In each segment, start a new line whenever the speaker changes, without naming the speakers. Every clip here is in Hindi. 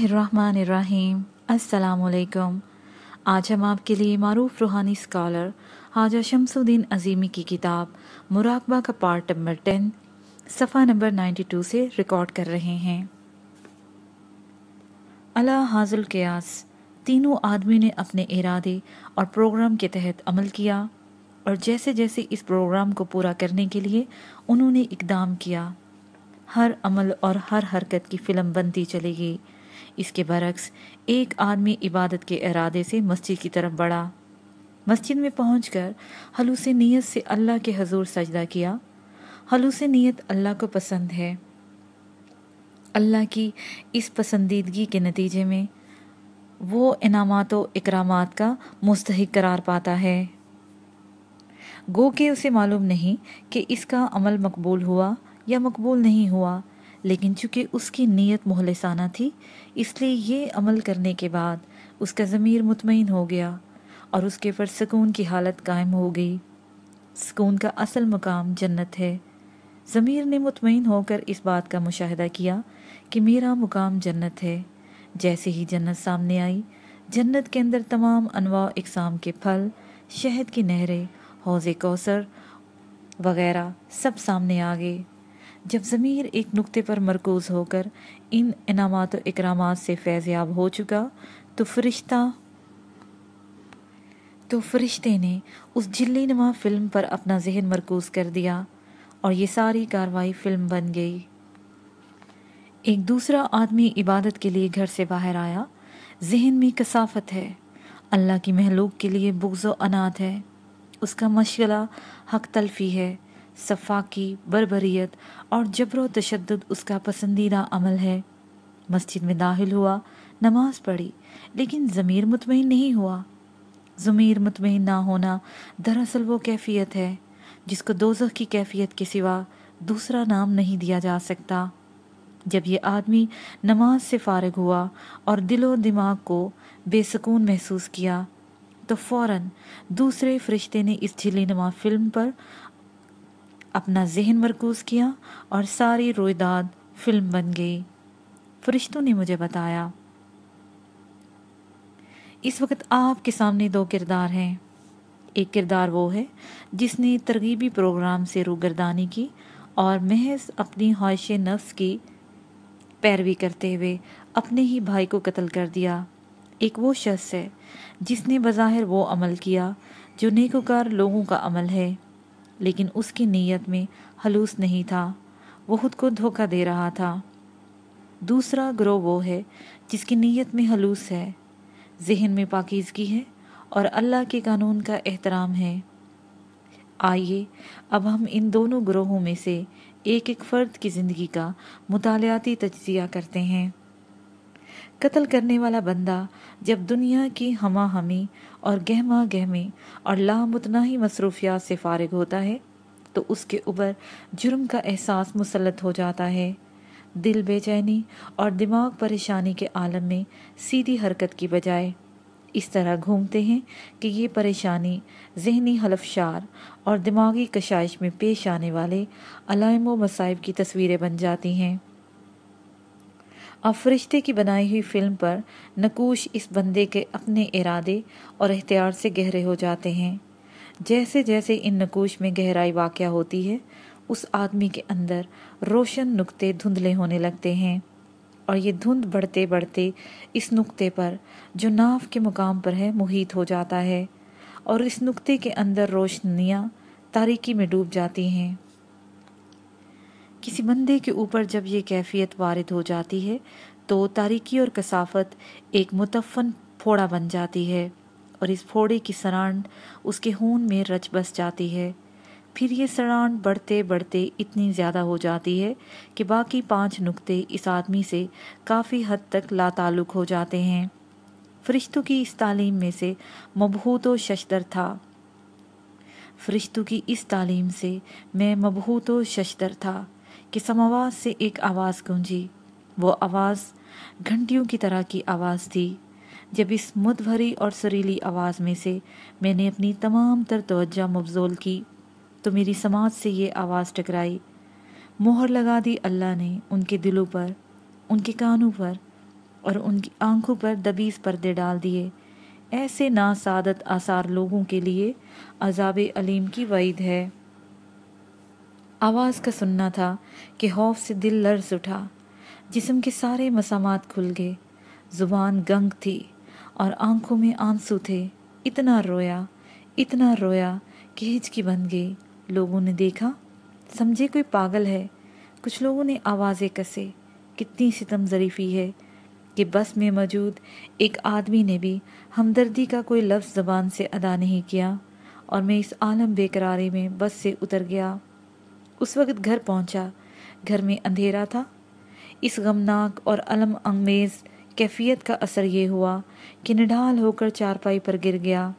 बिस्मिल्लाहिर्रहमानिर्रहीम अस्सलाम वालेकुम आज हम आपके लिए मरूफ रूहानी स्कॉलर हाजा शमसुद्दीन अजीमी की किताब मुराकबा का पार्ट नंबर टेन सफ़ा नंबर नाइन्टी टू से रिकॉर्ड कर रहे हैं अला हाजुल कयास तीनों आदमी ने अपने इरादे और प्रोग्राम के तहत अमल किया और जैसे जैसे इस प्रोग्राम को पूरा करने के लिए उन्होंने इकदाम किया हर अमल और हर हरकत की फिल्म बनती चली गई इसके बरक्स एक आदमी इबादत के इरादे से मस्जिद की तरफ बढ़ा मस्जिद में पहुँच कर हलूस नीयत से अल्लाह के हजूर सजदा किया हलूस नीयत अल्लाह को पसंद है अल्लाह की इस पसंदीदगी के नतीजे में वो इनामात इकराम का मुस्तक करार पाता है गो के उसे मालूम नहीं कि इसका अमल मकबूल हुआ या मकबूल नहीं हुआ लेकिन चूँकि उसकी नीयत मोहलसाना थी इसलिए ये अमल करने के बाद उसका ज़मीर मुतमिन हो गया और उसके पर सुकून की हालत कायम हो गई सुकून का असल मकाम जन्नत है ज़मीर ने मुतमिन होकर इस बात का मुशाह किया कि मेरा मुकाम जन्नत है जैसे ही जन्नत सामने आई जन्नत के अंदर तमाम अनवा इकसाम के फल शहद की नहरें हौज़ कौसर वगैरह सब सामने आ गए जब ज़मीर एक नुक्ते पर मरकूज़ होकर इन इनामत इकराम से से फैज़याब हो चुका तो फरिश्ता तो फरिश्ते ने उस झिल्ली नमा फिल्म पर अपना जहन मरकूज कर दिया और ये सारी कार्रवाई फिल्म बन गई एक दूसरा आदमी इबादत के लिए घर से बाहर आया जहन में कसाफत है अल्लाह की महलूक के लिए बुगजो अनाथ है उसका मशगला हक तलफी है सफाकी बरबरीत और जबरो तशद उसका पसंदीदा अमल है मस्जिद में दाखिल हुआ नमाज पढ़ी लेकिन ज़मीर मुतमिन नहीं हुआ ज़मीर मुतमिन ना होना दरअसल वो कैफियत है जिसको दोजख की कैफियत के सिवा दूसरा नाम नहीं दिया जा सकता जब ये आदमी नमाज से फारग हुआ और दिलो दिमाग को बेसकून महसूस किया तो फौरन दूसरे फरिश्ते ने इस झिली नमा फिल्म पर अपना जहन मरकूज़ किया और सारी रोयदाद फिल्म बन गई फरिश्तों ने मुझे बताया इस वक्त आपके सामने दो किरदार हैं एक किरदार वो है जिसने तरगीबी प्रोग्राम से रूगरदानी की और महज अपनी ख्वाहिश नफ्स की पैरवी करते हुए अपने ही भाई को कत्ल कर दिया एक वो शख्स है जिसने बज़ाहिर वो अमल किया जो नेकोकार लोगों का अमल है लेकिन उसकी नीयत में हलूस नहीं था वो खुद को धोखा दे रहा था दूसरा ग्रोह वो है जिसकी नीयत में हलूस है जहन में पाकिजगी है और अल्लाह के कानून का एहतराम है आइए अब हम इन दोनों ग्रोहों में से एक एक फ़र्द की ज़िंदगी का मुतालियाती तजिया करते हैं कत्ल करने वाला बंदा जब दुनिया की हमा हमी और गहमा गहमी और ही मसरूफियात से फारग होता है तो उसके ऊपर जुर्म का एहसास मुसलत हो जाता है दिल बेचैनी और दिमाग परेशानी के आलम में सीधी हरकत की बजाय इस तरह घूमते हैं कि ये परेशानी जहनी हलफशार और दिमागी कशाइश में पेश आने वाले अलाइम व मसाइब की तस्वीरें बन जाती हैं अब फरिश्ते की बनाई हुई फिल्म पर नकूश इस बंदे के अपने इरादे और एहतियार से गहरे हो जाते हैं जैसे जैसे इन नकूश में गहराई वाक़ होती है उस आदमी के अंदर रोशन नुक्ते धुंधले होने लगते हैं और ये धुंध बढ़ते बढ़ते इस नुक्ते पर जो नाव के मुकाम पर है मुहित हो जाता है और इस नुक्ते के अंदर रोशनियाँ तारीकी में डूब जाती हैं किसी बंदे के ऊपर जब ये कैफियत वारद हो जाती है तो तारीकी और कसाफत एक मुतफन फोड़ा बन जाती है और इस फोड़े की सरान उसके खून में रच बस जाती है फिर ये सरान बढ़ते बढ़ते इतनी ज़्यादा हो जाती है कि बाकी पांच नुक्ते इस आदमी से काफ़ी हद तक लाताल्लुक़ हो जाते हैं फरिश्तों की इस तालीम में से मबहूत व शशदर था फरिश्तों की इस तालीम से मैं मबहूत व शशदर था कि समावाज से एक आवाज़ गूंजी वो आवाज़ घंटियों की तरह की आवाज़ थी जब इस मुद भरी और सरीली आवाज़ में से मैंने अपनी तमाम तर तवज्जा मबजोल की तो मेरी समाज से ये आवाज़ टकराई मोहर लगा दी अल्लाह ने उनके दिलों पर उनके कानों पर और उनकी आंखों पर दबीस पर्दे डाल दिए ऐसे नासादत आसार लोगों के लिए अजाब अलीम की वईद है आवाज़ का सुनना था कि खौफ से दिल लर्ज उठा जिसम के सारे मसामात खुल गए जुबान गंग थी और आंखों में आंसू थे इतना रोया इतना रोया कि हिचकी बन गई लोगों ने देखा समझे कोई पागल है कुछ लोगों ने आवाज़ें कसे कितनी सितम जरीफी है कि बस में मौजूद एक आदमी ने भी हमदर्दी का कोई लफ्ज़ ज़बान से अदा नहीं किया और मैं इस आलम बेकरारी में बस से उतर गया उस वक्त घर पहुंचा घर में अंधेरा था इस गमनाक और अलम अंगेज कैफियत का असर यह हुआ कि निढाल होकर चारपाई पर गिर गया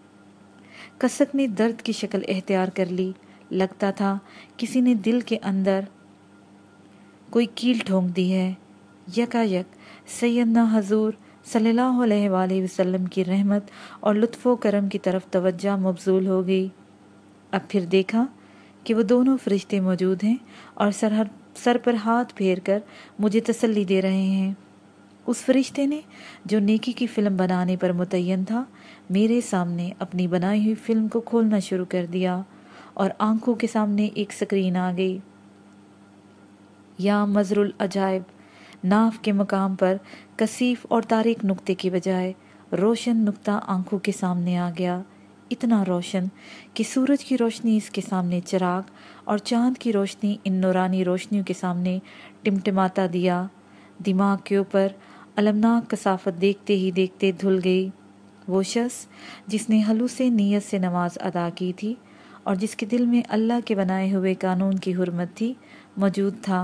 कसक ने दर्द की शक्ल एहतियार कर ली लगता था किसी ने दिल के अंदर कोई कील ठोंक दी है यकायक सैदना हजूर सल्लल्लाहु वसल्लम की रहमत और लुत्फ़ो करम की तरफ तवज्जा मबजूल हो गई अब फिर देखा कि वो दोनों फरिश्ते मौजूद हैं और सर सर पर हाथ फेर कर मुझे तसल्ली दे रहे हैं उस फरिश्ते ने जो नेकी की फ़िल्म बनाने पर मुतयन था मेरे सामने अपनी बनाई हुई फ़िल्म को खोलना शुरू कर दिया और आंखों के सामने एक स्क्रीन आ गई या मजरुल अजायब नाफ़ के मकाम पर कसीफ और तारीख नुक्ते की बजाय रोशन नुक्ता आंखों के सामने आ गया इतना रोशन कि सूरज की रोशनी इसके सामने चिराग और चांद की रोशनी इन नौरानी रोशनियों के सामने टिमटिमाता दिया दिमाग के ऊपर अलमनाक कसाफत देखते ही देखते धुल गई वो शख्स जिसने हलू से नीयत से नमाज अदा की थी और जिसके दिल में अल्लाह के बनाए हुए कानून की हरमत थी मौजूद था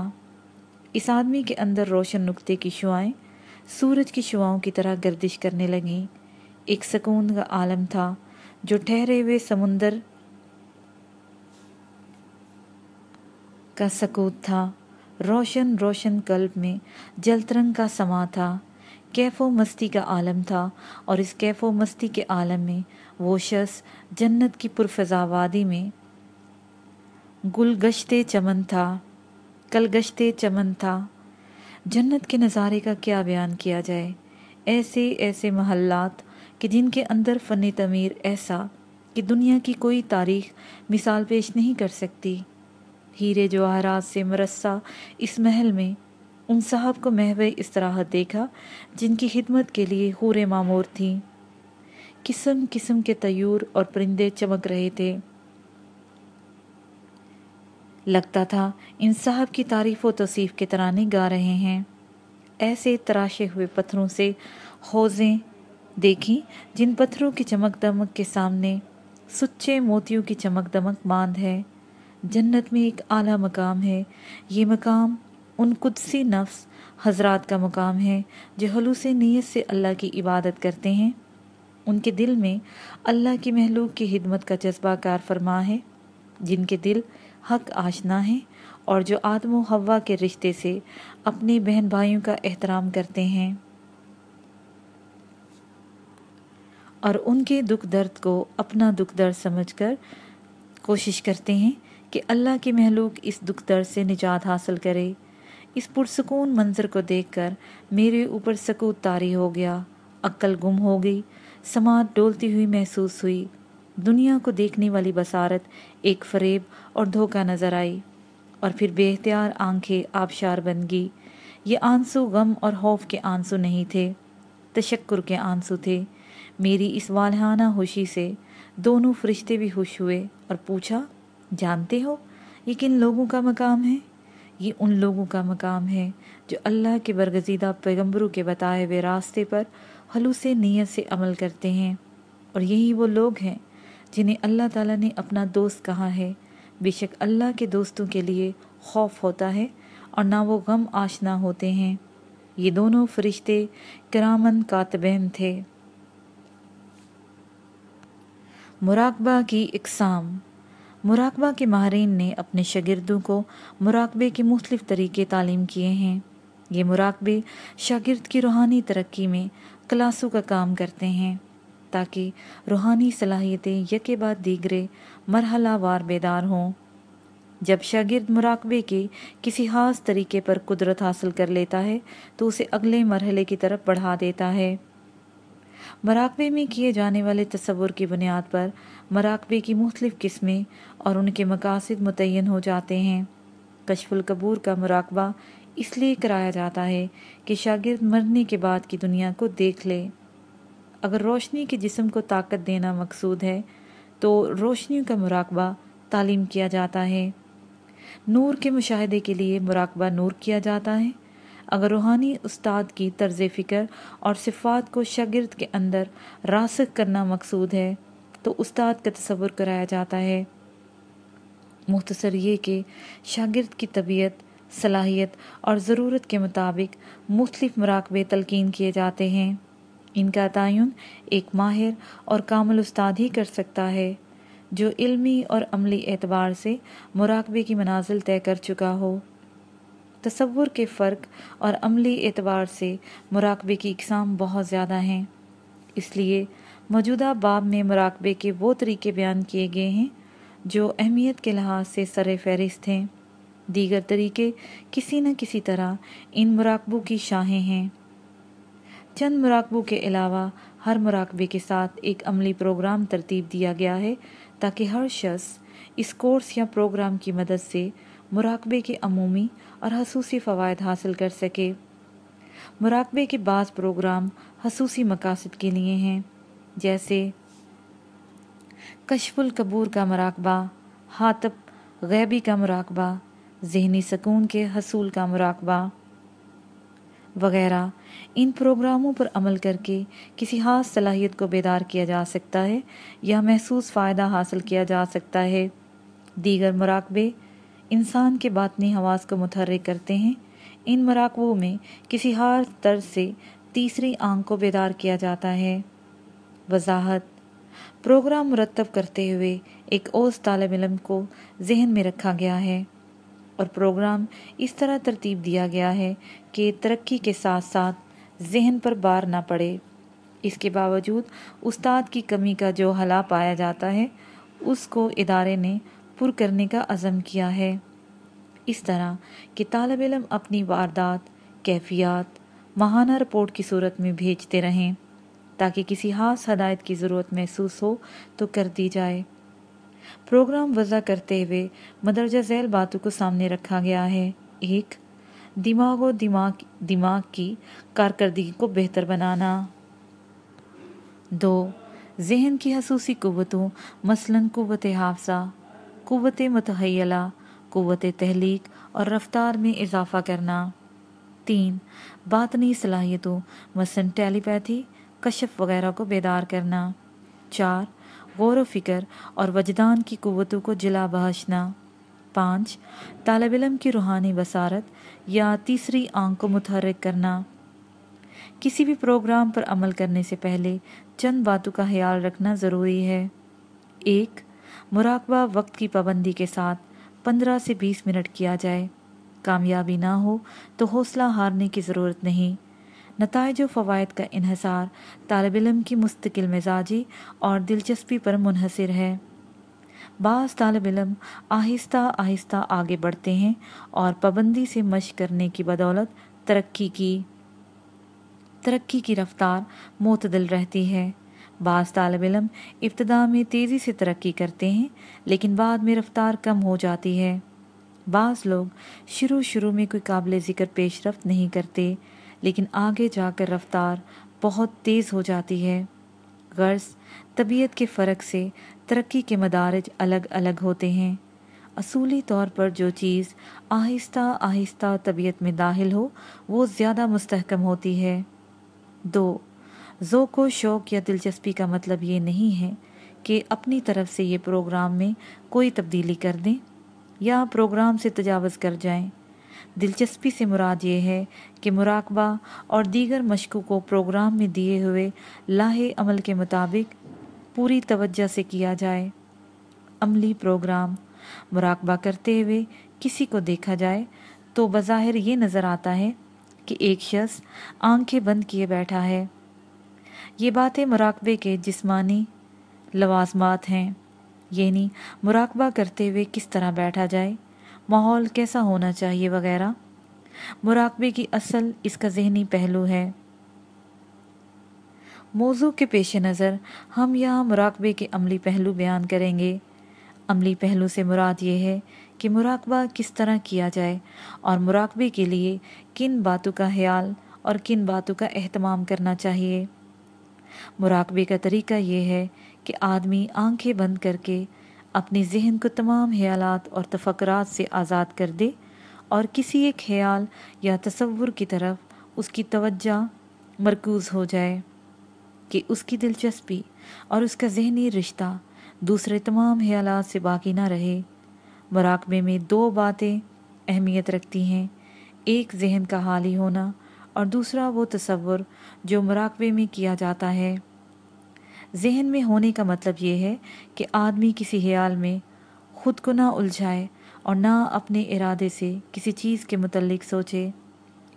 इस आदमी के अंदर रोशन नुक्ते की शुआएँ सूरज की शुआओं की तरह गर्दिश करने लगीं एक सकून का आलम था जो ठहरे हुए समुंदर का सकूत था रोशन रोशन कल्ब में जलतरंग का समा था कैफो मस्ती का आलम था और इस कैफो मस्ती के आलम में वो शख्स जन्नत की पुरफजावादी में गुलगश्ते चमन था कलगश्ते चमन था जन्नत के नज़ारे का क्या बयान किया जाए ऐसे ऐसे महल्लात कि जिनके अंदर फ़न तमीर ऐसा कि दुनिया की कोई तारीख मिसाल पेश नहीं कर सकती हीरे जवाहरात से मरसा इस महल में उन साहब को महव तरह देखा जिनकी खिदमत के लिए हूर मामूर थीं किस्म किस्म के तयूर और परिंदे चमक रहे थे लगता था इन साहब की तारीफ व तोसीफ़ के तराने गा रहे हैं ऐसे तराशे हुए पत्थरों से हौज़ें देखी जिन पत्थरों की चमक दमक के सामने सुच्चे मोतियों की चमक दमक बांध है जन्नत में एक आला मकाम है ये मकाम उन कुदसी नफ्स हजरात का मकाम है जो हलूस नीयत से अल्लाह की इबादत करते हैं उनके दिल में अल्लाह की महलूक की हिदमत का जज्बा कार फरमा है जिनके दिल हक आशना है और जो आदम हवा के रिश्ते से अपने बहन भाइयों का एहतराम करते हैं और उनके दुख दर्द को अपना दुख दर्द समझ कर कोशिश करते हैं कि अल्लाह के महलूक इस दुख दर्द से निजात हासिल करे इस पुरसकून मंजर को देख कर मेरे ऊपर सकूत तारी हो गया अक्ल गुम हो गई समात डोलती हुई महसूस हुई दुनिया को देखने वाली बसारत एक फरेब और धोखा नजर आई और फिर बेहतियार आंखें आबशार बन गई ये आंसू गम और खौफ के आंसू नहीं थे तशक्कुर के आंसू थे मेरी इस वालहाना खुशी से दोनों फरिश्ते भी खुश हुए और पूछा जानते हो ये किन लोगों का मकाम है ये उन लोगों का मकाम है जो अल्लाह के बरगजीदा पैगम्बरों के बताए हुए रास्ते पर हलूस नीयत से अमल करते हैं और यही वो लोग हैं जिन्हें अल्लाह ताला ने अपना दोस्त कहा है बेशक अल्लाह के दोस्तों के लिए खौफ होता है और ना वो गम आशना होते हैं ये दोनों फरिश्ते करामन कातबैन थे मुराकबा की इकसाम मुराकबा के माहरीन ने अपने शागिर्दों को मुराकबे के मुख्तफ तरीके तालीम किए हैं ये मुराकबे शागिर्द की रूहानी तरक्की में क्लासों का काम करते हैं ताकि रूहानी सलाहियतें यके बाद दीगरे मरहलावार बेदार हों जब शागिर्द मुराकबे के किसी खास तरीके पर कुदरत हासिल कर लेता है तो उसे अगले मरहले की तरफ बढ़ा देता है मराकबे में किए जाने वाले तस्वुर की बुनियाद पर मराकबे की मुख्तफ किस्में और उनके मकासद मुतन हो जाते हैं कशफुल कबूर का मराकबा इसलिए कराया जाता है कि शागिर्द मरने के बाद की दुनिया को देख ले अगर रोशनी के जिसम को ताकत देना मकसूद है तो रोशनी का मराकबा तालीम किया जाता है नूर के मुशाहे के लिए मराकबा नूर किया जाता है अगर रूहानी उस्ताद की तर्ज फ़िक्र और सिफात को शागिर्द के अंदर रासक करना मकसूद है तो उस्ताद का तस्वुर कराया जाता है मुख्तसर ये कि शागिर्द की तबीयत सलाहियत और ज़रूरत के मुताबिक मुख्तफ मराकबे तलकिन किए जाते हैं इनका तयन एक माहिर और कामल उस्ताद ही कर सकता है जो इल्मी और अमली एतबार से मराकबे की मनाजिल तय कर चुका हो तस्वुर के फ़र्क और अमली एतबार से मुराकबे की इकसाम बहुत ज़्यादा हैं इसलिए मौजूदा बाब में मुराकबे के वो तरीके बयान किए गए हैं जो अहमियत के लिहाज से सर फहरिस्त हैं दीगर तरीके किसी न किसी तरह इन मुराकबों की शाहें हैं चंद मुराकबों के अलावा हर मुराकबे के साथ एक अमली प्रोग्राम तरतीब दिया गया है ताकि हर शख्स इस कोर्स या प्रोग्राम की मदद से मुराकबे के अमूमी और खसूसी फ़वाद हासिल कर सके मुराकबे के बाद प्रोग्राम खसूसी मकासद के लिए हैं जैसे कशफुल कबूर का मराकबा हातब गैबी का मराकबा जहनी सकून के हसूल का मराकबा वगैरह इन प्रोग्रामों पर अमल करके किसी खास सलाहियत को बेदार किया जा सकता है या महसूस फ़ायदा हासिल किया जा सकता है दीगर मराकबे इंसान के बातनी हवास को मुतहरक करते हैं इन मराकबों में किसी हार तर से तीसरी आंख को बेदार किया जाता है वजाहत प्रोग्राम मुरतब करते हुए एक ओस तालब इलम को जहन में रखा गया है और प्रोग्राम इस तरह तरतीब दिया गया है कि तरक्की के साथ साथ जहन पर बार ना पड़े इसके बावजूद उस्ताद की कमी का जो हला पाया जाता है उसको इदारे ने पुर करने का अज़म किया है इस तरह कि तालब इलम अपनी वारदात कैफियत माहाना रिपोर्ट की सूरत में भेजते रहें ताकि किसी खास हदायत की ज़रूरत महसूस हो तो कर दी जाए प्रोग्राम वज़ा करते हुए मदरजा झैल बातों को सामने रखा गया है एक दिमाग और दिमाग दिमाग की कारकर्दगी को बेहतर बनाना दो जहन की खसूसी कुतों मसलन कुत हाफसा क़वत मतहैला क़वत तहलीक और रफ्तार में इजाफा करना तीन बातनी सलाहियतों मसन टेलीपैथी कशफ वगैरह को बेदार करना चार गौर फिक्र और वजदान की कुतों को जिला बहसना पाँच तालब इलम की रूहानी बसारत या तीसरी आंख को मुतहरक करना किसी भी प्रोग्राम पर अमल करने से पहले चंद बातों का ख्याल रखना ज़रूरी है एक मुराकबा वक्त की पाबंदी के साथ पंद्रह से बीस मिनट किया जाए कामयाबी ना हो तो हौसला हारने की ज़रूरत नहीं नतज फ़वाद का इहसार तलब इलम की मुस्तकिल मिजाजी और दिलचस्पी पर मुनहसर है बास तालब इलम आहिस्ता आहिस्ता आगे बढ़ते हैं और पाबंदी से मश करने की बदौलत तरक्की की तरक्की की रफ्तार मतदल रहती है बाज़ तलब इलम इब्तदा में तेज़ी से तरक्की करते हैं लेकिन बाद में रफ्तार कम हो जाती है बाज़ लोग शुरू शुरू में कोई काबिल ज़िक्र पेश रफ्त नहीं करते लेकिन आगे जाकर रफ्तार बहुत तेज़ हो जाती है गर्ज तबीयत के फ़र्क से तरक्की के मदारज अलग अलग होते हैं असूली तौर पर जो चीज़ आहिस्ता आहिस्ता तबीयत में दाखिल हो वो ज़्यादा मस्तकम होती है दो ज़ो को शौक़ या दिलचस्पी का मतलब ये नहीं है कि अपनी तरफ से ये प्रोग्राम में कोई तब्दीली कर दें या प्रोग्राम से तजावज़ कर जाएं। दिलचस्पी से मुराद ये है कि मुराकबा और दीगर मशक़ों को प्रोग्राम में दिए हुए लाहे अमल के मुताबिक पूरी तवज्जो से किया जाए अमली प्रोग्राम मुराकबा करते हुए किसी को देखा जाए तो बज़ाहिर ये नज़र आता है कि एक शख्स आंखें बंद किए बैठा है ये बातें मराकबे के जिस्मानी लवाजमात हैं यानी मुराकबा करते हुए किस तरह बैठा जाए माहौल कैसा होना चाहिए वगैरह मुराकबे की असल इसका जहनी पहलू है मौजू के पेश नज़र हम यहाँ मुराकबे के अमली पहलू बयान करेंगे अमली पहलू से मुराद ये है कि मुराकबा किस तरह किया जाए और मुराकबे के लिए किन बातों का ख्याल और किन बातों का अहतमाम करना चाहिए मुराकबे का तरीका यह है कि आदमी आंखें बंद करके अपने जहन को तमाम ख्यालात और तफकरात से आज़ाद कर दे और किसी एक ख्याल या तस्वुर की तरफ उसकी तवज्जा मरकूज़ हो जाए कि उसकी दिलचस्पी और उसका जहनी रिश्ता दूसरे तमाम ख्याल से बाकी ना रहे मराकबे में दो बातें अहमियत रखती हैं एक जहन का हाल ही होना और दूसरा वो तस्वुर जो मराकबे में किया जाता है जहन में होने का मतलब ये है कि आदमी किसी ख्याल में ख़ुद को ना उलझाए और ना अपने इरादे से किसी चीज़ के मतलब सोचे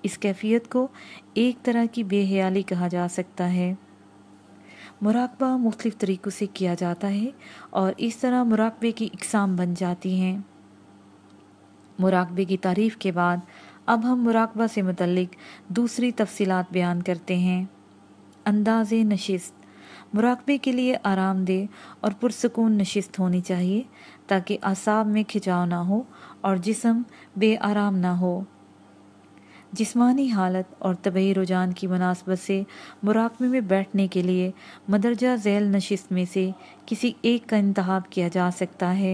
इस कैफियत को एक तरह की बेहयाली कहा जा सकता है मुराकबा मुख्त तरीक़ों से किया जाता है और इस तरह मुराकबे की इकसाम बन जाती हैं मुराकबे की तारीफ़ के बाद अब हम मुराकबा से मतलब दूसरी तफसीत बयान करते हैं अंदाज नशिस्त मुराकबे के लिए आरामदेह और पुरसकून नशिस्त होनी चाहिए ताकि असाब में खिंचाव ना हो और जिसम बे आराम ना हो जिसमानी हालत और तबी रुझान की मुनासबत से मुराकबे में बैठने के लिए मदरजा झैल नशिस्त में से किसी एक का इंतहा किया जा सकता है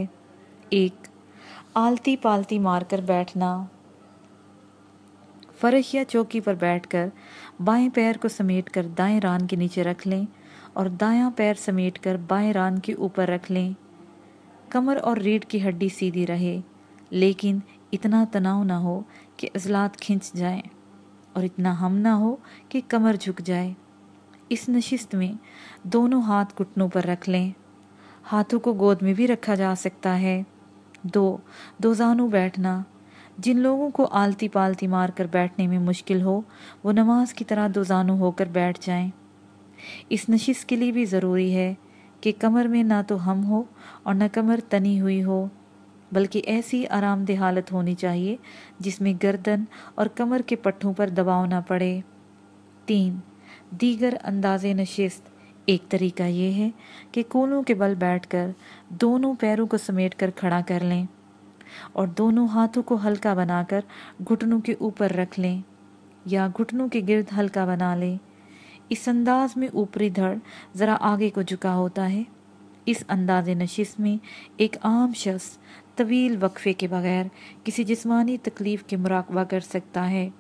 एक आलती पालती मारकर बैठना फर्श या चौकी पर बैठकर बाएं पैर को समेट कर दाएं रान के नीचे रख लें और दायां पैर समेट कर बाएं रान के ऊपर रख लें कमर और रीढ़ की हड्डी सीधी रहे लेकिन इतना तनाव ना हो कि अजलात खिंच जाएँ और इतना हम ना हो कि कमर झुक जाए इस नशिस्त में दोनों हाथ घुटनों पर रख लें हाथों को गोद में भी रखा जा सकता है दो दोजानू बैठना जिन लोगों को आलती पालती मार कर बैठने में मुश्किल हो वो नमाज की तरह दोजानू होकर बैठ जाएं। इस नशिश के लिए भी ज़रूरी है कि कमर में ना तो हम हो और न कमर तनी हुई हो बल्कि ऐसी आरामदेह हालत होनी चाहिए जिसमें गर्दन और कमर के पट्टों पर दबाव ना पड़े तीन दीगर अंदाज नशिस्त एक तरीका ये है कि कोलों के बल बैठकर दोनों पैरों को समेट कर खड़ा कर लें और दोनों हाथों को हल्का बनाकर घुटनों के ऊपर रख लें या घुटनों के गिर्द हल्का बना लें इस अंदाज में ऊपरी धड़ ज़रा आगे को झुका होता है इस अंदाज नशिस में एक आम शख्स तवील वक्फे के बगैर किसी जिस्मानी तकलीफ़ के मुराकबा कर सकता है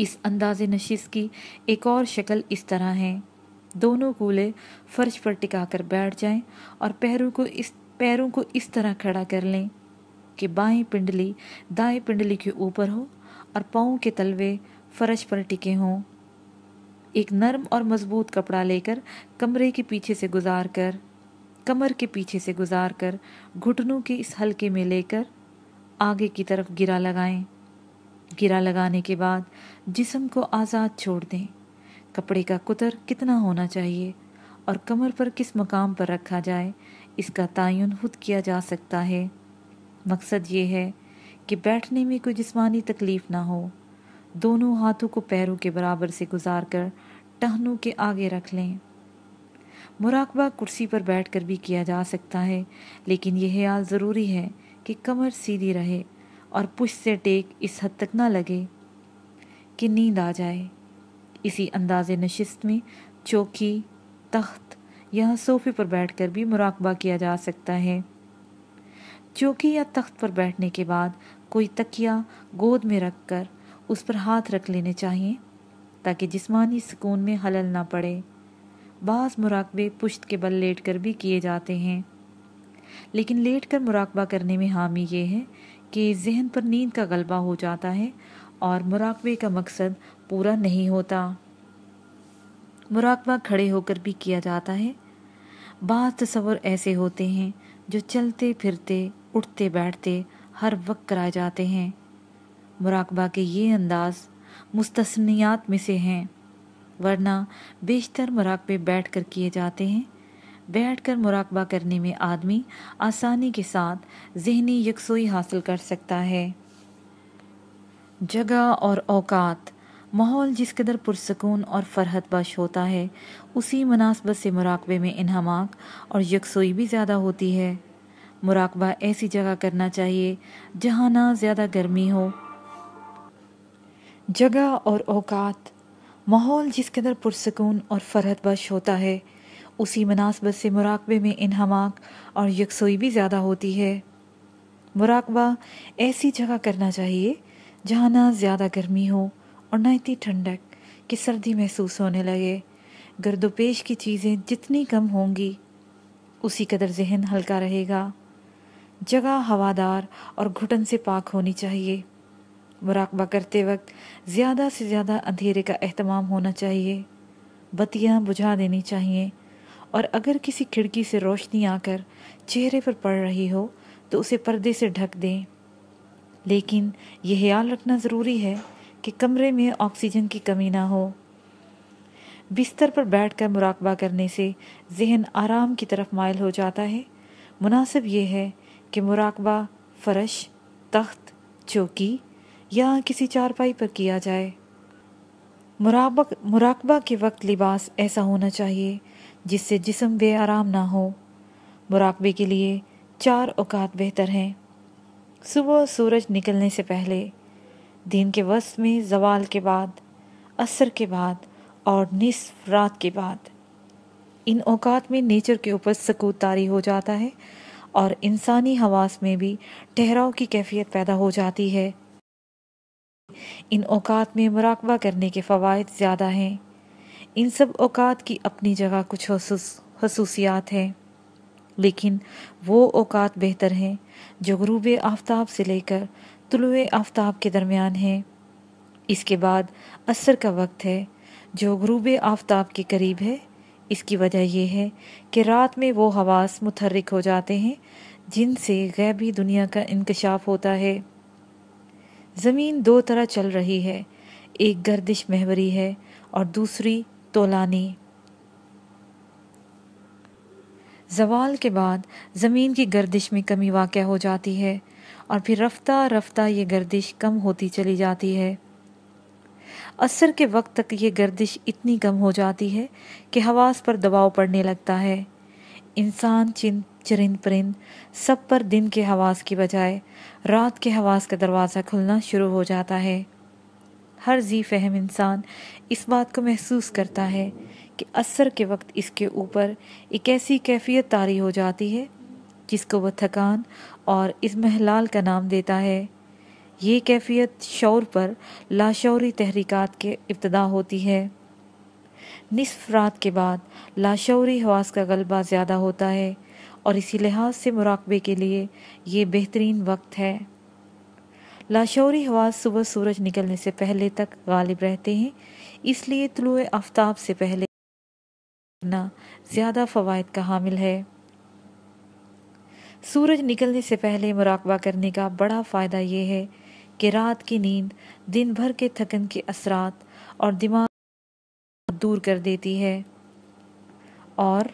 इस अंदाज नशिस की एक और शक्ल इस तरह है दोनों कूले फर्श पर टिका कर बैठ जाएं और पैरों को इस पैरों को इस तरह खड़ा कर लें आपकी बाई पिंडली दाएं पिंडली के ऊपर हो और पाओं के तलवे फर्श पर टिके हों एक नरम और मजबूत कपड़ा लेकर कमरे के पीछे से गुजार कर कमर के पीछे से गुजार कर घुटनों के इस हल्के में लेकर आगे की तरफ गिरा लगाएं गिरा लगाने के बाद जिसम को आज़ाद छोड़ दें कपड़े का कुतर कितना होना चाहिए और कमर पर किस मकाम पर रखा जाए इसका तयन खुद किया जा सकता है मकसद ये है कि बैठने में कोई जिस्मानी तकलीफ ना हो दोनों हाथों को पैरों के बराबर से गुजार कर टहनों के आगे रख लें मुराकबा कुर्सी पर बैठकर भी किया जा सकता है लेकिन यह हाल ज़रूरी है कि कमर सीधी रहे और पुश से टेक इस हद तक ना लगे कि नींद आ जाए इसी अंदाज नशिस्त में चौकी तख्त या सोफे पर बैठकर भी मुराकबा किया जा सकता है चौकी या तख्त पर बैठने के बाद कोई तकिया गोद में रखकर उस पर हाथ रख लेने चाहिए ताकि जिस्मानी सुकून में हलल ना पड़े बाज़ मुराकबे पुश्त के बल लेट कर भी किए जाते हैं लेकिन लेट कर मुराकबा करने में हामी ये है कि जहन पर नींद का गलबा हो जाता है और मुराकबे का मकसद पूरा नहीं होता मुराकबा खड़े होकर भी किया जाता है बाज़ तस्वर ऐसे होते हैं जो चलते फिरते उठते बैठते हर वक्त कराए जाते हैं मुराकबा के ये अंदाज मुस्तनियात में से हैं वरना बेशतर मुराकबे बैठ कर किए जाते हैं बैठ कर मुराकबा करने में आदमी आसानी के साथ जहनी यकसोई हासिल कर सकता है जगह और अवकात माहौल जिस कदर पुरसकून और फरहत बश होता है उसी मुनासबत से मुराकबे में इनहमाक और यकसोई भी ज़्यादा होती है मुराकबा ऐसी जगह करना चाहिए जहाँ ना ज़्यादा गर्मी हो जगह और औकात माहौल जिस कदर पुरसकून और फरहत बश होता है उसी मुनासबत से मुराकबे में इनहमाक और यकसोई भी ज़्यादा होती है मुराकबा ऐसी जगह करना चाहिए जहाँ ना ज़्यादा गर्मी हो और ना इतनी ठंडक कि सर्दी महसूस होने लगे गर्दोपेश की चीज़ें जितनी कम होंगी उसी कदर जहन हल्का रहेगा जगह हवादार और घुटन से पाक होनी चाहिए मुराकबा करते वक्त ज़्यादा से ज़्यादा अंधेरे का अहतमाम होना चाहिए बत्तियाँ बुझा देनी चाहिए और अगर किसी खिड़की से रोशनी आकर चेहरे पर पड़ रही हो तो उसे पर्दे से ढक दें लेकिन यह ख्याल रखना ज़रूरी है कि कमरे में ऑक्सीजन की कमी ना हो बिस्तर पर बैठ कर मुराकबा करने से जहन आराम की तरफ मायल हो जाता है मुनासिब यह है कि मुराकबा फ़र्श तख्त चौकी या किसी चारपाई पर किया जाए मुराबा मुराकबा के वक्त लिबास ऐसा होना चाहिए जिससे जिसम बे आराम ना हो मुराकबे के लिए चार औकात बेहतर हैं सुबह सूरज निकलने से पहले दिन के वस्त में जवाल के बाद असर के बाद और निसफ रात के बाद इन अवकात में नेचर के ऊपर सकूत तारी हो जाता है और इंसानी हवास में भी ठहराव की कैफियत पैदा हो जाती है इन औकात में मराकबा करने के फ़वाद ज़्यादा हैं इन सब औकात की अपनी जगह कुछ खसूसियात हैं लेकिन वो औकात बेहतर हैं जो गरूब आफ्ताब से लेकर तुलु आफ्ताब के दरमियान हैं इसके बाद असर का वक्त है जो गरूब आफ्ताब के करीब है इसकी वजह यह है कि रात में वो हवास मुतहरक हो जाते हैं जिनसे गैबी दुनिया का इंकशाफ होता है ज़मीन दो तरह चल रही है एक गर्दिश महवरी है और दूसरी तोलानी जवाल के बाद ज़मीन की गर्दिश में कमी वाक़ हो जाती है और फिर रफ्ता रफ्ता ये गर्दिश कम होती चली जाती है असर के वक्त तक ये गर्दिश इतनी कम हो जाती है कि हवास पर दबाव पड़ने लगता है इंसान चिन चरिंद परिंद सब पर दिन के हवास की बजाय रात के हवास का दरवाज़ा खुलना शुरू हो जाता है हर जी फहम इंसान इस बात को महसूस करता है कि असर के वक्त इसके ऊपर एक ऐसी कैफियत तारी हो जाती है जिसको वह थकान और इस महलाल का नाम देता है ये कैफियत शौर पर लाशौरी तहरीक़ात के इब्तदा होती है निसफ रात के बाद लाशौरी हवास का गलबा ज़्यादा होता है और इसी लिहाज से मुराकबे के लिए ये बेहतरीन वक्त है लाशौरी हवास सुबह सूरज निकलने से पहले तक गालिब रहते हैं इसलिए तलु आफ्ताब से पहले करना ज़्यादा फ़वाद का हामिल है सूरज निकलने से पहले मुराकबा करने का बड़ा फ़ायदा यह है कि रात की नींद दिन भर के थकन के असरात और दिमाग दूर कर देती है और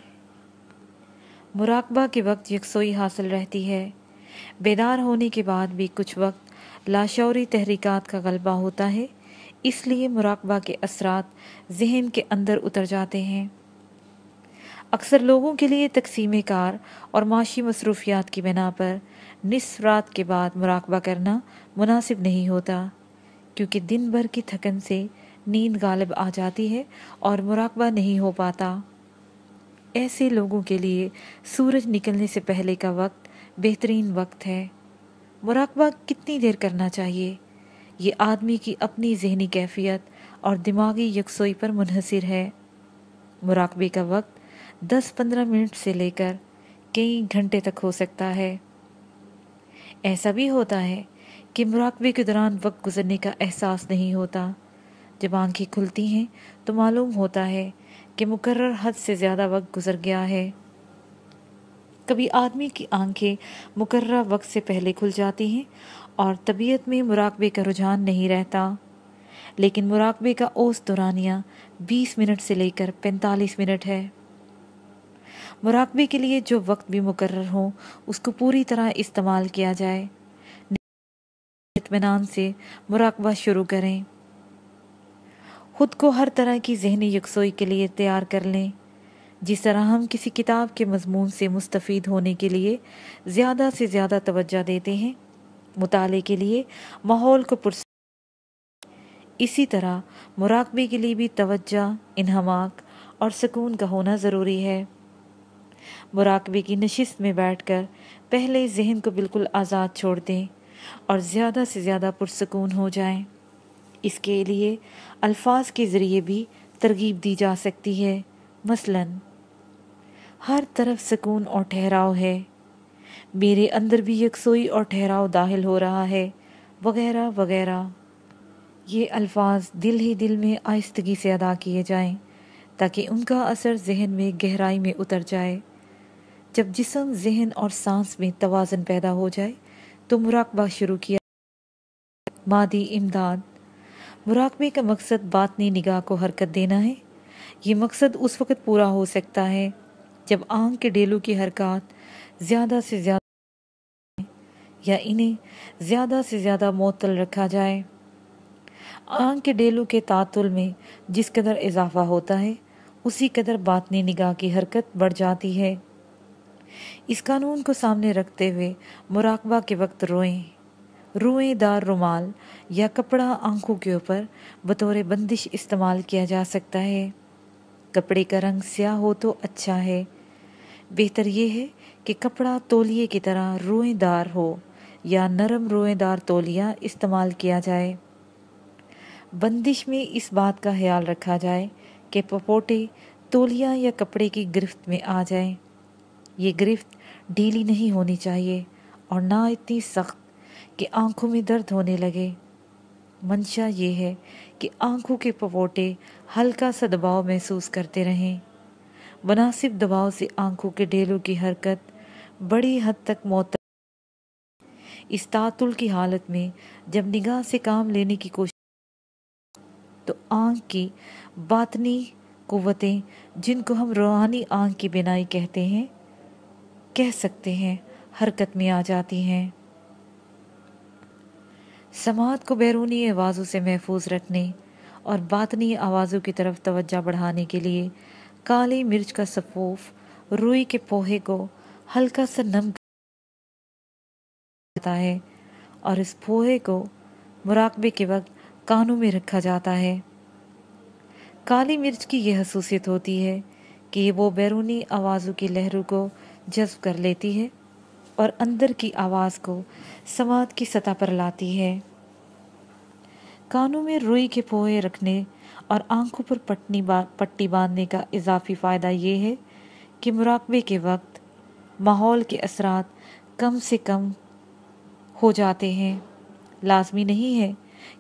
मुराकबा के वक्त यकसोई हासिल रहती है बेदार होने के बाद भी कुछ वक्त लाशौरी तहरीक़ात का गलबा होता है इसलिए मुराकबा के असरात जहन के अंदर उतर जाते हैं अक्सर लोगों के लिए तकसीम कार और माशी मसरूफियात की बिना पर निस रात के बाद मुराकबा करना मुनासिब नहीं होता क्योंकि दिन भर की थकन से नींद गालिब आ जाती है और मुराकबा नहीं हो पाता ऐसे लोगों के लिए सूरज निकलने से पहले का वक्त बेहतरीन वक्त है मुराकबा कितनी देर करना चाहिए ये आदमी की अपनी जहनी कैफियत और दिमागी यकसोई पर मुनहसर है मुराकबे का वक्त दस पंद्रह मिनट से लेकर कई घंटे तक हो सकता है ऐसा भी होता है कि मुराकबे के दौरान वक्त गुजरने का एहसास नहीं होता जब आंखें खुलती हैं तो मालूम होता है कि मुकर्र हद से ज़्यादा वक्त गुजर गया है कभी आदमी की आंखें मुकर्र वक्त से पहले खुल जाती हैं और तबीयत में मुराकबे का रुझान नहीं रहता लेकिन मुराकबे का औस दौरानिया 20 मिनट से लेकर 45 मिनट है मुराकबे के लिए जो वक्त भी मुकर हो उसको पूरी तरह इस्तेमाल किया जाए इतमान से मुराकबा शुरू करें खुद को हर तरह की जहनी यकसोई के लिए तैयार कर लें जिस तरह हम किसी किताब के मजमून से मुस्तफ़ होने के लिए ज़्यादा से ज़्यादा तोज्जा देते हैं मुताले के लिए माहौल को पुरस् इसी तरह मुराकबे के लिए भी तवज्जा इनहमाक और सुकून का होना ज़रूरी है मुराकबे की नशस्त में बैठ कर पहले जहन को बिल्कुल आज़ाद छोड़ दें और ज़्यादा से ज़्यादा पुरसकून हो जाएं। इसके लिए अल्फाज के ज़रिए भी तरगीब दी जा सकती है मसलन हर तरफ सुकून और ठहराव है मेरे अंदर भी यकसोई और ठहराव दाखिल हो रहा है वगैरह वगैरह ये अल्फाज दिल ही दिल में आहिस्तगी से अदा किए जाएं ताकि उनका असर जहन में गहराई में उतर जाए जब जिसम जहन और सांस में तोज़न पैदा हो जाए तो मुराकबा शुरू किया मादी इमदाद मुराकबे का मकसद बातनी निगाह को हरकत देना है ये मकसद उस वक़्त पूरा हो सकता है जब आंग के डेलों की हरकत ज़्यादा से ज़्यादा या इन्हें ज़्यादा से ज़्यादा मअतल रखा जाए आंग के डेलों के तातुल में जिस कदर इजाफा होता है उसी कदर बातनी निगाह की हरकत बढ़ जाती है इस कानून को सामने रखते हुए मुराकबा के वक्त रोएं रुएदार रुमाल या कपड़ा आंखों के ऊपर बतौर बंदिश इस्तेमाल किया जा सकता है कपड़े का रंग स्याह हो तो अच्छा है बेहतर यह है कि कपड़ा तोलिए की तरह रुएदार हो या नरम रुएदार तोलिया इस्तेमाल किया जाए बंदिश में इस बात का ख्याल रखा जाए कि पपोटे तोलिया या कपड़े की गिरफ्त में आ जाएं ये गिरफ्त ढीली नहीं होनी चाहिए और ना इतनी सख्त कि आंखों में दर्द होने लगे मंशा ये है कि आंखों के पवोटे हल्का सा दबाव महसूस करते रहें मुनासिब दबाव से आंखों के ढेलों की हरकत बड़ी हद तक मौत इस तातुल की हालत में जब निगाह से काम लेने की कोशिश तो आंख की बातनी कुवतें जिनको हम रूहानी आंख की बिनाई कहते हैं कह सकते हैं हरकत में आ जाती हैं समाज को बैरूनी आवाज़ों से महफूज रखने और बातनी आवाज़ों की तरफ तवज्जा बढ़ाने के लिए काली मिर्च का सफूफ रुई के पोहे को हल्का सा नम करता है और इस पोहे को मुराकबे के वक्त कानों में रखा जाता है काली मिर्च की यह खसूसियत होती है कि वो बैरूनी आवाज़ों की लहरों को जज्ब कर लेती है और अंदर की आवाज़ को समाज की सतह पर लाती है कानों में रुई के पोहे रखने और आंखों पर पटनी बा, पट्टी बांधने का इजाफी फ़ायदा ये है कि मुराकबे के वक्त माहौल के असरात कम से कम हो जाते हैं लाजमी नहीं है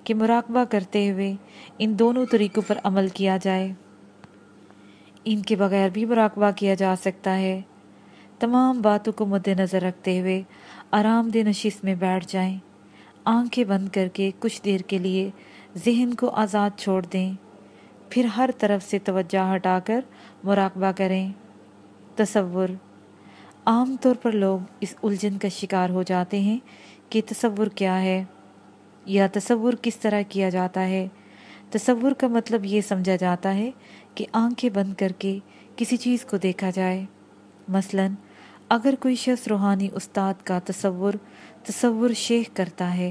कि मुराकबा करते हुए इन दोनों तरीक़ों पर अमल किया जाए इनके बगैर भी मुराकबा किया जा सकता है तमाम बातों को मद्देनज़र रखते हुए दे नशीस में बैठ जाएं, आंखें बंद करके कुछ देर के लिए जहन को आज़ाद छोड़ दें फिर हर तरफ से तवज्जा हटाकर मुराकबा करें तस्वुर आम तौर पर लोग इस उलझन का शिकार हो जाते हैं कि तस्वुर क्या है या तस्वुर किस तरह किया जाता है तस्वुर का मतलब ये समझा जाता है कि आंखें बंद करके किसी चीज़ को देखा जाए मसलन अगर कोई शख्स रूहानी उस्ताद का तस्वुर तस्वुर शेख करता है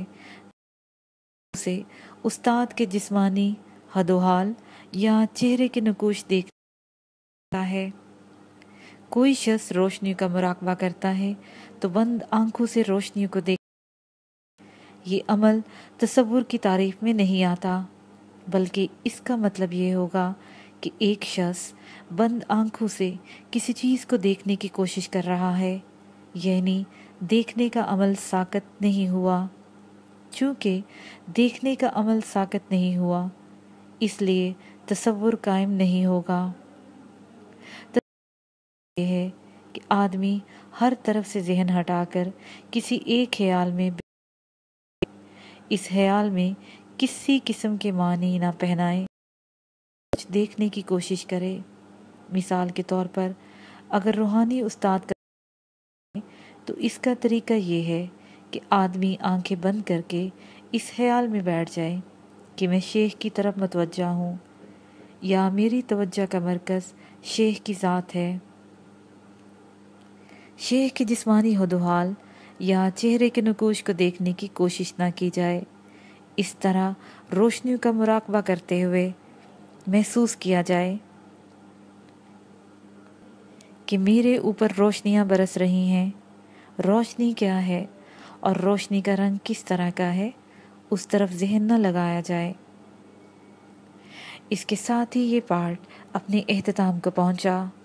उसे उस्ताद के जिस्मानी हदोहाल या चेहरे के नकूश देखता है कोई शख्स रोशनी का मुराकबा करता है तो बंद आंखों से रोशनी को देख ये अमल तस्वुर की तारीफ में नहीं आता बल्कि इसका मतलब ये होगा कि एक शख्स बंद आंखों से किसी चीज़ को देखने की कोशिश कर रहा है यानी देखने का अमल साकत नहीं हुआ चूँकि देखने का अमल साकत नहीं हुआ इसलिए तस्वुर कायम नहीं होगा यह है कि आदमी हर तरफ से जहन हटाकर किसी एक ख्याल में इस ख्याल में किसी किस्म के मानी ना पहनाए कुछ देखने की कोशिश करे मिसाल के तौर पर अगर रूहानी उस्ताद का तो इसका तरीका ये है कि आदमी आंखें बंद करके इस ख्याल में बैठ जाए कि मैं शेख की तरफ मतवजा हूँ या मेरी तवज्जा का मरकज़ शेख की ज़ात है शेख के जिस्मानी हदोहाल या चेहरे के नकोश को देखने की कोशिश ना की जाए इस तरह रोशनियों का मुराकबा करते हुए महसूस किया जाए कि मेरे ऊपर रोशनियाँ बरस रही हैं रोशनी क्या है और रोशनी का रंग किस तरह का है उस तरफ जहन न लगाया जाए इसके साथ ही ये पार्ट अपने अहतमाम को पहुंचा